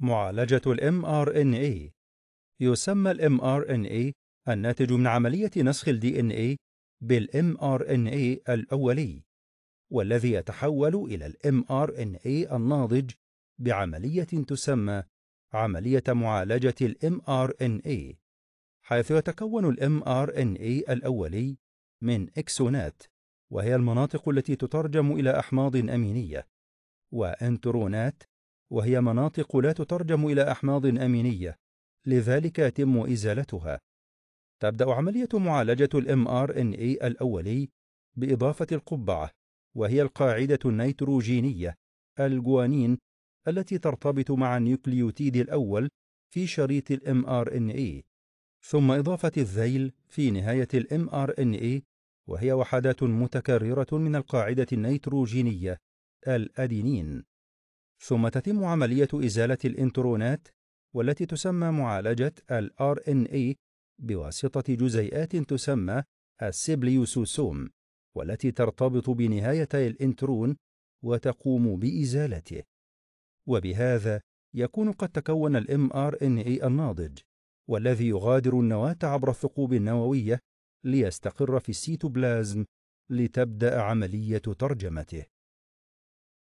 معالجة الـ mRNA يسمى الـ mRNA الناتج من عملية نسخ الـ DNA بالـ mRNA الأولي والذي يتحول إلى الـ mRNA الناضج بعملية تسمى عملية معالجة الـ mRNA حيث يتكون الـ mRNA الأولي من إكسونات وهي المناطق التي تترجم إلى أحماض أمينية وإنترونات وهي مناطق لا تترجم إلى أحماض أمينية لذلك يتم إزالتها تبدأ عملية معالجة الـ mRNA الأولي بإضافة القبعة وهي القاعدة النيتروجينية الجوانين التي ترتبط مع النيوكليوتيد الأول في شريط الـ mRNA ثم إضافة الذيل في نهاية الـ mRNA وهي وحدات متكررة من القاعدة النيتروجينية الأدينين ثم تتم عملية إزالة الإنترونات والتي تسمى معالجة الـ RNA بواسطة جزيئات تسمى السبليوسوسوم والتي ترتبط بنهاية الإنترون وتقوم بإزالته وبهذا يكون قد تكون الـ mRNA الناضج والذي يغادر النواة عبر الثقوب النووية ليستقر في السيتوبلازم لتبدأ عملية ترجمته